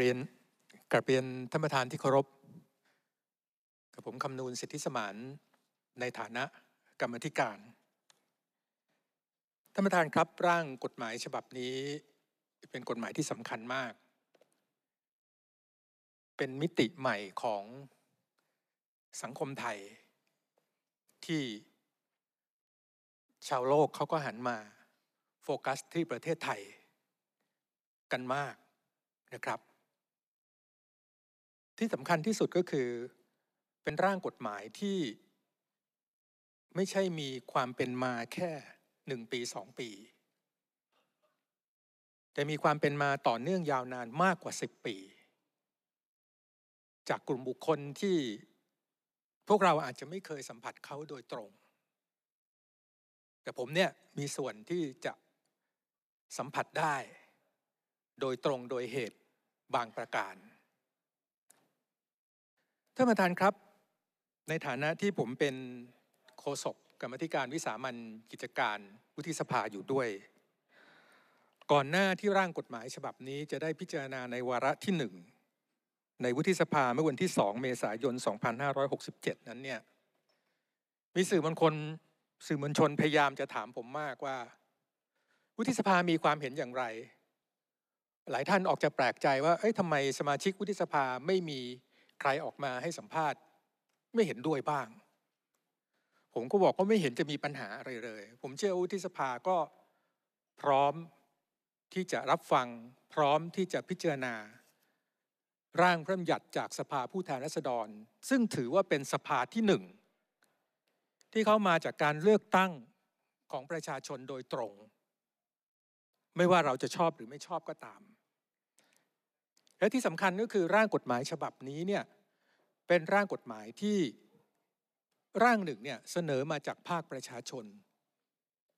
เรียนกลับเรียนท่านประธานที่เคารพกับผมคำนูนสิทธิสมานในฐานะกรรมธิการท่านประธานครับร่างกฎหมายฉบับนี้ เป็นกฎหมายที่สำคัญมาก เป็นมิติใหม่ของสังคมไทยที่ ชาวโลกเขาก็หันมาโฟกัสที่ประเทศไทย กันมากนะครับที่สำคัญที่สุดก็คือเป็นร่างกฎหมายที่ ไม่ใช่มีความเป็นมาแค่หนึ่งปีสองปี แต่มีความเป็นมาต่อเนื่องยาวนานมากกว่าสิบปี จากกลุ่มบุคคลที่พวกเราอาจจะไม่เคยสัมผัสเขาโดยตรง แต่ผมเนี่ยมีส่วนที่จะสัมผัสได้ โดยตรงโดยเหตุบางประการท่านประธานครับ ในฐานะที่ผมเป็นโฆษกกรรมธิการวิสามันกิจการวุฒิสภาอยู่ด้วย ก่อนหน้าที่ร่างกฎหมายฉบับนี้จะได้พิจารณาในวาระที่หนึ่งในวุฒิสภาเมื่อวันที่ 2 เมษายน 2567 นั้นเนี่ยมีสื่อมวลชนสื่อมวลชนพยายามจะถามผมมากว่า วุฒิสภามีความเห็นอย่างไร หลายท่านออกจะแปลกใจว่าเอ้ยทำไมสมาชิกวุฒิสภาไม่มีใครออกมาให้สัมภาษณ์ไม่เห็นด้วยบ้าง ผมก็บอกว่าไม่เห็นจะมีปัญหาอะไรเลย ผมเชื่อวุฒิสภาก็พร้อมที่จะรับฟัง พร้อมที่จะพิจารณา ร่างพระบัญญัติจากสภาผู้แทนราษฎร ซึ่งถือว่าเป็นสภาที่หนึ่ง ที่เข้ามาจากการเลือกตั้งของประชาชนโดยตรง ไม่ว่าเราจะชอบหรือไม่ชอบก็ตามและที่สำคัญก็คือร่างกฎหมายฉบับนี้เนี่ยเป็นร่างกฎหมายที่ร่างหนึ่งเนี่ยเสนอมาจากภาคประชาชน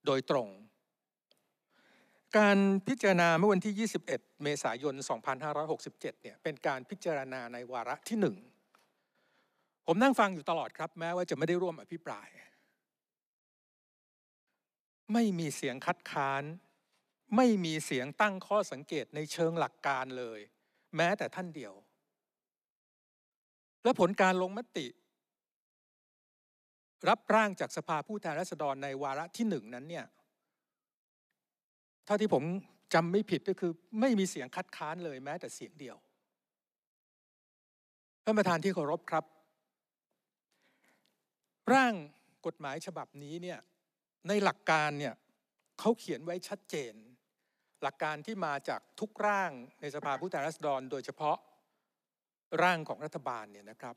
โดยตรง การพิจารณาเมื่อวันที่ 21 เมษายน 2567 เนี่ยเป็นการพิจารณาในวาระที่หนึ่ง ผมนั่งฟังอยู่ตลอดครับ แม้ว่าจะไม่ได้ร่วมอภิปราย ไม่มีเสียงคัดค้าน ไม่มีเสียงตั้งข้อสังเกตในเชิงหลักการเลยแม้แต่ท่านเดียว และผลการลงมติ รับร่างจากสภาผู้แทนราษฎรในวาระที่หนึ่งนั้นเนี่ยเท่าที่ผมจำไม่ผิดก็คือ ไม่มีเสียงคัดค้านเลยแม้แต่เสียงเดียว ท่านประธานที่เคารพครับ ร่างกฎหมายฉบับนี้เนี่ย ในหลักการเนี่ยเขาเขียนไว้ชัดเจนหลักการที่มาจากทุกร่างในสภาผู้แทนราษฎร โดยเฉพาะร่างของรัฐบาลเนี่ยนะครับ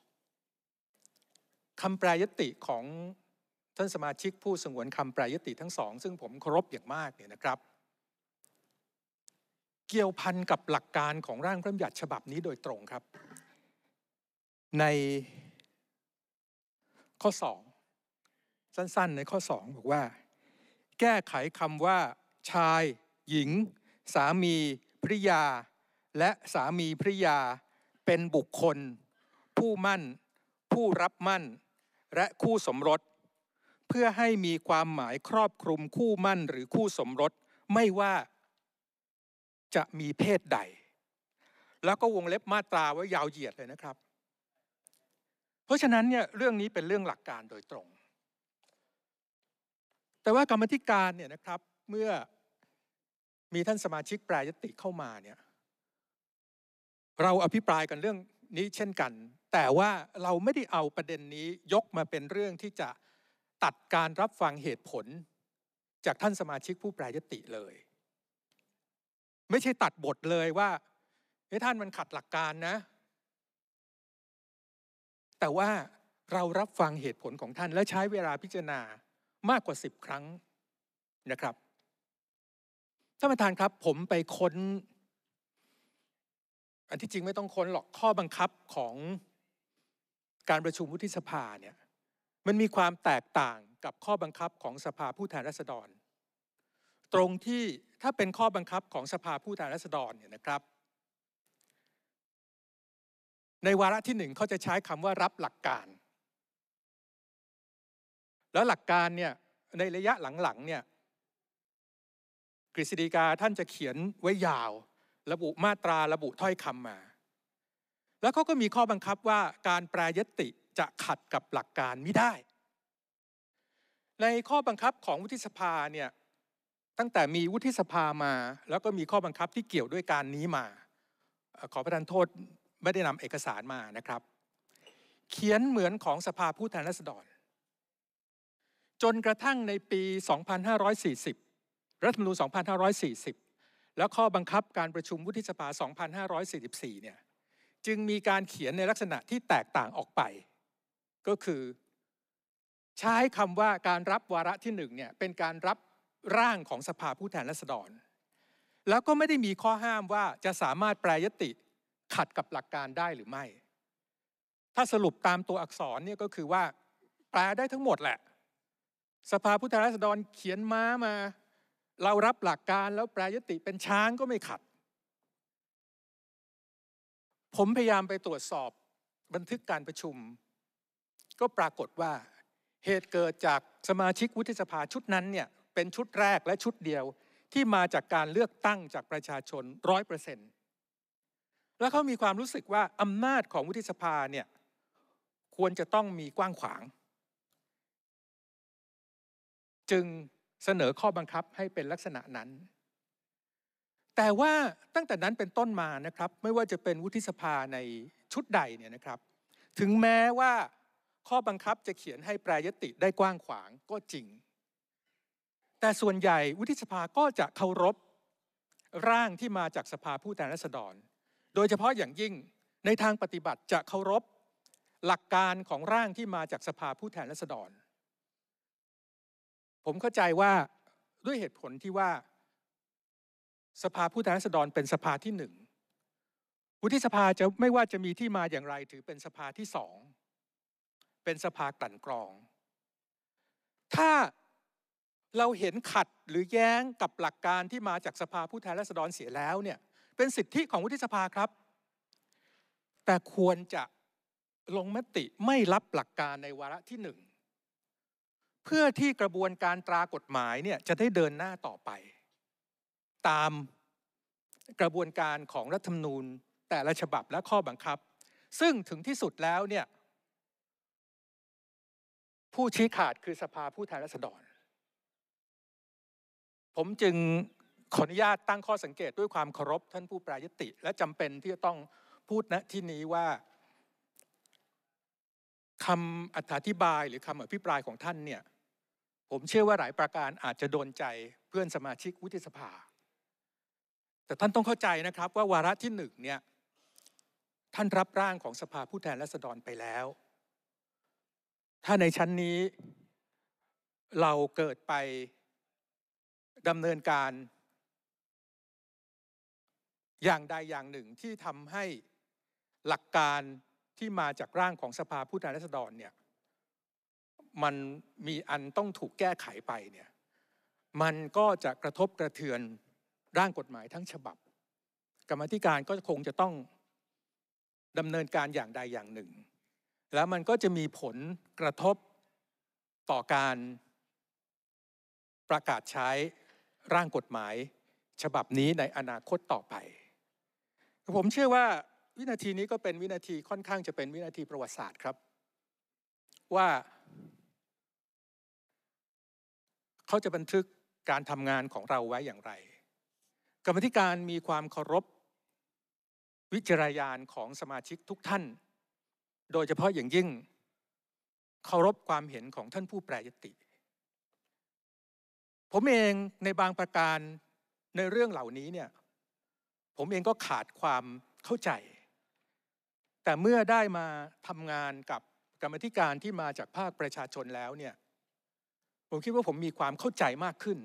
คำแปรยติของท่านสมาชิกผู้สงวนคำแปรยติทั้งสองซึ่งผมเคารพอย่างมากเนี่ยนะครับ เกี่ยวพันกับหลักการของร่างพระบัญญัติฉบับนี้โดยตรงครับ ในข้อ2สั้น ๆ ในข้อ 2 บอกว่า แก้ไขคำว่าชายหญิงสามีภริยาและสามีภริยาเป็นบุคคล ผู้มั่น ผู้รับมั่นและคู่สมรส เพื่อให้มีความหมายครอบคลุมคู่มั่นหรือคู่สมรสไม่ว่าจะมีเพศใด แล้วก็วงเล็บมาตราไว้ยาวเหยียดเลยนะครับ เพราะฉะนั้นเนี่ยเรื่องนี้เป็นเรื่องหลักการโดยตรง แต่ว่ากรรมธิการเนี่ยนะครับเมื่อมีท่านสมาชิกแปรยติเข้ามาเนี่ย เราอภิปรายกันเรื่องนี้เช่นกัน แต่ว่าเราไม่ได้เอาประเด็นนี้ยกมาเป็นเรื่องที่จะตัดการรับฟังเหตุผล จากท่านสมาชิกผู้แปรยติเลย ไม่ใช่ตัดบทเลยว่าให้ท่านมันขัดหลักการนะ แต่ว่าเรารับฟังเหตุผลของท่านและใช้เวลาพิจารณามากกว่าสิบครั้งนะครับท่านประธานครับผมไปค้นอันที่จริงไม่ต้องค้นหรอกข้อบังคับของการประชุมวุฒิสภาเนี่ยมันมีความแตกต่างกับข้อบังคับของสภาผู้แทนราษฎร ตรงที่ถ้าเป็นข้อบังคับของสภาผู้แทนราษฎรเนี่ยนะครับ ในวาระที่หนึ่งเขาจะใช้คำว่ารับหลักการ แล้วหลักการเนี่ยในระยะหลังๆเนี่ยกฤษฎีกาท่านจะเขียนไว้ยาว ระบุมาตราระบุถ้อยคำมา แล้วเขาก็มีข้อบังคับว่าการแปรยติจะขัดกับหลักการไม่ได้ ในข้อบังคับของวุฒิสภาเนี่ยตั้งแต่มีวุฒิสภามา แล้วก็มีข้อบังคับที่เกี่ยวด้วยการนี้มาขอประทานโทษไม่ได้นำเอกสารมานะครับ เขียนเหมือนของสภาผู้แทนราษฎร จนกระทั่งในปี 2540รัฐธรรมนูญ 2540 และข้อบังคับการประชุมวุฒิสภา 2544 เนี่ย จึงมีการเขียนในลักษณะที่แตกต่างออกไป ก็คือ ใช้คำว่าการรับวาระที่หนึ่งเนี่ย เป็นการรับร่างของสภาผู้แทนราษฎร แล้วก็ไม่ได้มีข้อห้ามว่าจะสามารถแปรยติขัดกับหลักการได้หรือไม่ ถ้าสรุปตามตัวอักษรเนี่ยก็คือว่า แปลได้ทั้งหมดแหละ สภาผู้แทนราษฎรเขียนม้ามาเรารับหลักการแล้วแปรยติเป็นช้างก็ไม่ขัด ผมพยายามไปตรวจสอบบันทึกการประชุม ก็ปรากฏว่าเหตุเกิดจากสมาชิกวุฒิสภาชุดนั้นเนี่ย เป็นชุดแรกและชุดเดียวที่มาจากการเลือกตั้งจากประชาชนร้อยเปอร์เซ็นต์และเขามีความรู้สึกว่าอำนาจของวุฒิสภาเนี่ย ควรจะต้องมีกว้างขวาง จึงเสนอข้อบังคับให้เป็นลักษณะนั้น แต่ว่าตั้งแต่นั้นเป็นต้นมานะครับ ไม่ว่าจะเป็นวุฒิสภาในชุดใดเนี่ยนะครับ ถึงแม้ว่าข้อบังคับจะเขียนให้แปรยติได้กว้างขวางก็จริง แต่ส่วนใหญ่วุฒิสภาก็จะเคารพ ร่างที่มาจากสภาผู้แทนราษฎร โดยเฉพาะอย่างยิ่งในทางปฏิบัติจะเคารพหลักการของร่างที่มาจากสภาผู้แทนราษฎรผมเข้าใจว่าด้วยเหตุผลที่ว่าสภาผู้แทนราษฎรเป็นสภาที่หนึ่งวุฒิสภาจะไม่ว่าจะมีที่มาอย่างไรถือเป็นสภาที่สอง เป็นสภากลั่นกรอง ถ้าเราเห็นขัดหรือแย้งกับหลักการที่มาจากสภาผู้แทนราษฎรเสียแล้วเนี่ย เป็นสิทธิของวุฒิสภาครับ แต่ควรจะลงมติไม่รับหลักการในวาระที่หนึ่งเพื่อที่กระบวนการตรากฎหมายเนี่ยจะได้เดินหน้าต่อไป ตามกระบวนการของรัฐธรรมนูญแต่ละฉบับและข้อบังคับ ซึ่งถึงที่สุดแล้วเนี่ย ผู้ชี้ขาดคือสภาผู้แทนราษฎร ผมจึงขออนุญาตตั้งข้อสังเกตด้วยความเคารพท่านผู้ปรายติ และจำเป็นที่จะต้องพูดณที่นี้ว่าคำอธิบายหรือคำอภิปรายของท่านเนี่ยผมเชื่อว่าหลายประการอาจจะโดนใจเพื่อนสมาชิกวุฒิสภา แต่ท่านต้องเข้าใจนะครับ ว่าวาระที่หนึ่งเนี่ยท่านรับร่างของสภาผู้แทนราษฎรไปแล้ว ถ้าในชั้นนี้เราเกิดไปดำเนินการ อย่างใดอย่างหนึ่งที่ทำให้หลักการที่มาจากร่างของสภาผู้แทนราษฎรเนี่ยมันมีอันต้องถูกแก้ไขไปเนี่ย มันก็จะกระทบกระเทือนร่างกฎหมายทั้งฉบับ กรรมธิการก็คงจะต้องดำเนินการอย่างใดอย่างหนึ่ง แล้วมันก็จะมีผลกระทบต่อการประกาศใช้ร่างกฎหมายฉบับนี้ในอนาคตต่อไป ผมเชื่อว่าวินาทีนี้ก็เป็นวินาทีค่อนข้างจะเป็นวินาทีประวัติศาสตร์ครับว่าเขาจะบันทึกการทำงานของเราไว้อย่างไร กรรมธิการมีความเคารพ วิจารยานของสมาชิกทุกท่าน โดยเฉพาะอย่างยิ่งเคารพความเห็นของท่านผู้แปรยติ ผมเองในบางประการในเรื่องเหล่านี้เนี่ย ผมเองก็ขาดความเข้าใจ แต่เมื่อได้มาทำงานกับกรรมธิการที่มาจากภาคประชาชนแล้วเนี่ยผมคิดว่าผมมีความเข้าใจมากขึ้น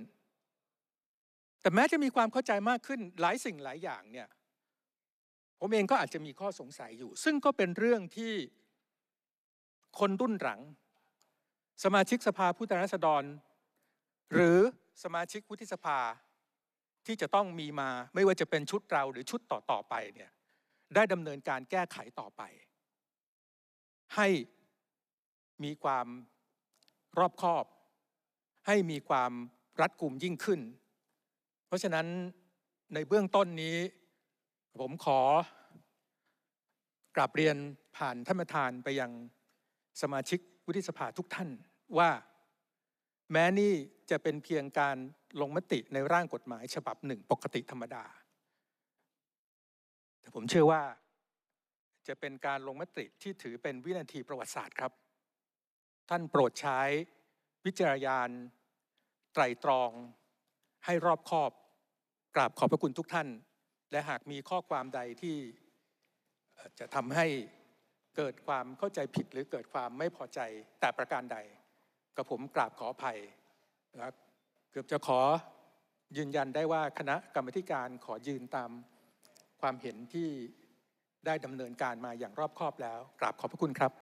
แต่แม้จะมีความเข้าใจมากขึ้น หลายสิ่งหลายอย่างเนี่ย ผมเองก็อาจจะมีข้อสงสัยอยู่ ซึ่งก็เป็นเรื่องที่คนรุ่นหลัง สมาชิกสภาผู้แทนราษฎร หรือสมาชิกวุฒิสภาที่จะต้องมีมา ไม่ว่าจะเป็นชุดเราหรือชุดต่อๆไปเนี่ย ได้ดำเนินการแก้ไขต่อไป ให้มีความรอบคอบให้มีความรัดกุมยิ่งขึ้น เพราะฉะนั้นในเบื้องต้นนี้ ผมขอ กราบเรียนผ่านท่านประธานไปยังสมาชิกวุฒิสภาทุกท่านว่าแม้นี่จะเป็นเพียงการลงมติในร่างกฎหมายฉบับหนึ่งปกติธรรมดา แต่ผมเชื่อว่า จะเป็นการลงมติที่ถือเป็นวินาทีประวัติศาสตร์ครับ ท่านโปรดใช้วิจารยานไตรตรองให้รอบคอบกราบขอบพระคุณทุกท่าน และหากมีข้อความใดที่จะทำให้เกิดความเข้าใจผิดหรือเกิดความไม่พอใจแต่ประการใดกับผมกราบขออภัยนะเกือบจะขอยืนยันได้ว่าคณะกรรมการขอยืนตามความเห็นที่ได้ดำเนินการมาอย่างรอบคอบแล้ว กราบขอบพระคุณครับ